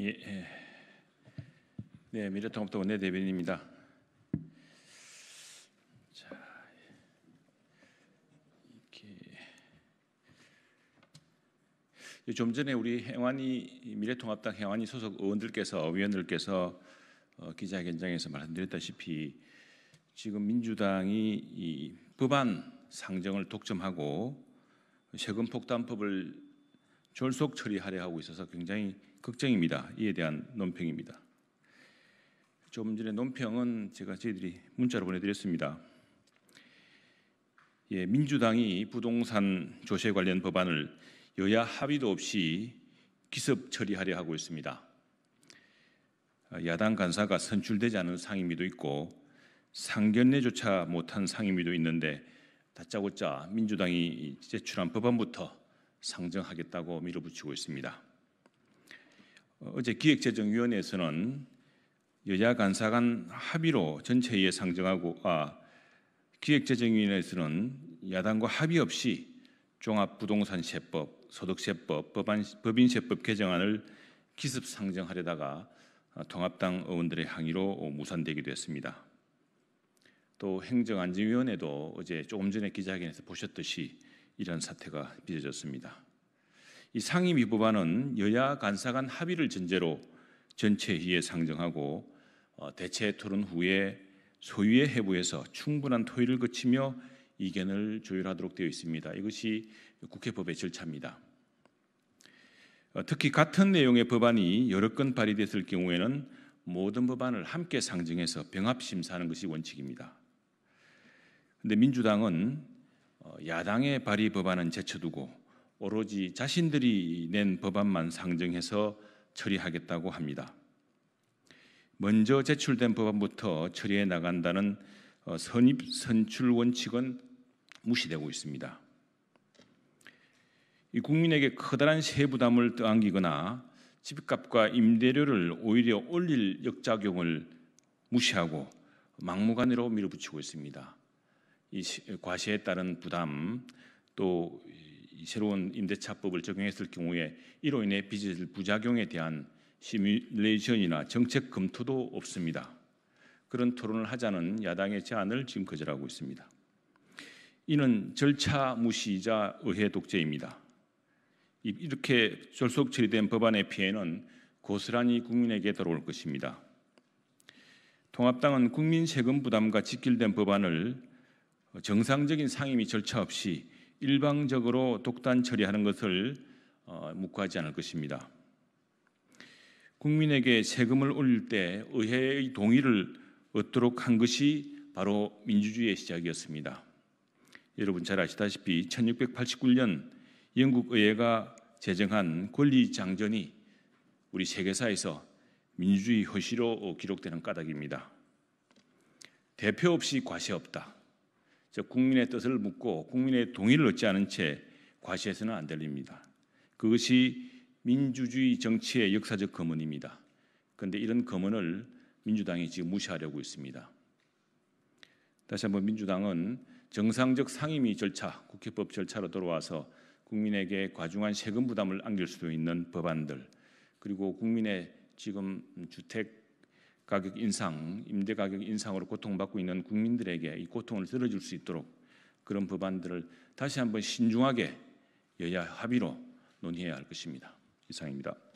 예, 예. 네, 미래통합당 원내대변인입니다. 자, 이렇게 좀 전에 우리 행안위 미래통합당 행안위 소속 의원들께서 위원들께서 어, 기자회견장에서 말씀드렸다시피 지금 민주당이 법안 상정을 독점하고 세금 폭탄법을 졸속 처리하려 하고 있어서 굉장히 걱정입니다. 이에 대한 논평입니다. 조금 전에 논평은 제가 저희들이 문자로 보내드렸습니다. 예, 민주당이 부동산 조세 관련 법안을 여야 합의도 없이 기습 처리하려 하고 있습니다. 야당 간사가 선출되지 않은 상임위도 있고 상견례조차 못한 상임위도 있는데 다짜고짜 민주당이 제출한 법안부터 상정하겠다고 밀어붙이고 있습니다. 어제 기획재정위원회에서는 여야 간사 간 합의로 전체회의에 상정하고 아 기획재정위원회에서는 야당과 합의 없이 종합부동산세법, 소득세법, 법안, 법인세법 개정안을 기습 상정하려다가 아, 통합당 의원들의 항의로 무산되기도 했습니다. 또 행정안전위원회도 어제 조금 전에 기자회견에서 보셨듯이 이런 사태가 빚어졌습니다. 이 상임위 법안은 여야 간사 간 합의를 전제로 전체회의에 상정하고 어, 대체 토론 후에 소위의 해부에서 충분한 토의를 거치며 이견을 조율하도록 되어 있습니다. 이것이 국회법의 절차입니다. 어, 특히 같은 내용의 법안이 여러 건 발의됐을 경우에는 모든 법안을 함께 상정해서 병합 심사하는 것이 원칙입니다. 그런데 민주당은 어, 야당의 발의 법안은 제쳐두고 오로지 자신들이 낸 법안만 상정해서 처리하겠다고 합니다. 먼저 제출된 법안부터 처리해 나간다는 어, 선입 선출 원칙은 무시되고 있습니다. 이 국민에게 커다란 세부담을 떠안기거나 집값과 임대료를 오히려 올릴 역작용을 무시하고 막무가내로 밀어붙이고 있습니다. 이 과세에 따른 부담 또 새로운 임대차법을 적용했을 경우에 이로 인해 빚을 부작용에 대한 시뮬레이션이나 정책 검토도 없습니다. 그런 토론을 하자는 야당의 제안을 지금 거절하고 있습니다. 이는 절차 무시이자 의회 독재입니다. 이렇게 졸속 처리된 법안의 피해는 고스란히 국민에게 돌아올 것입니다. 통합당은 국민 세금 부담과 직결된 법안을 정상적인 상임위 절차 없이 일방적으로 독단 처리하는 것을 어, 묵과하지 않을 것입니다. 국민에게 세금을 올릴 때 의회의 동의를 얻도록 한 것이 바로 민주주의의 시작이었습니다. 여러분 잘 아시다시피 1689년 영국 의회가 제정한 권리장전이 우리 세계사에서 민주주의 허시로 기록되는 까닭입니다. 대표 없이 과세 없다. 즉 국민의 뜻을 묻고 국민의 동의를 얻지 않은 채 과시해서는 안립니다 그것이 민주주의 정치의 역사적 검언입니다. 그런데 이런 검언을 민주당이 지금 무시하려고 있습니다. 다시 한번 민주당은 정상적 상임위 절차, 국회법 절차로 돌아와서 국민에게 과중한 세금 부담을 안길 수도 있는 법안들, 그리고 국민의 지금 주택 가격 인상, 임대 가격 인상으로 고통받고 있는 국민들에게 이 고통을 들어줄 수 있도록 그런 법안들을 다시 한번 신중하게 여야 합의로 논의해야 할 것입니다. 이상입니다.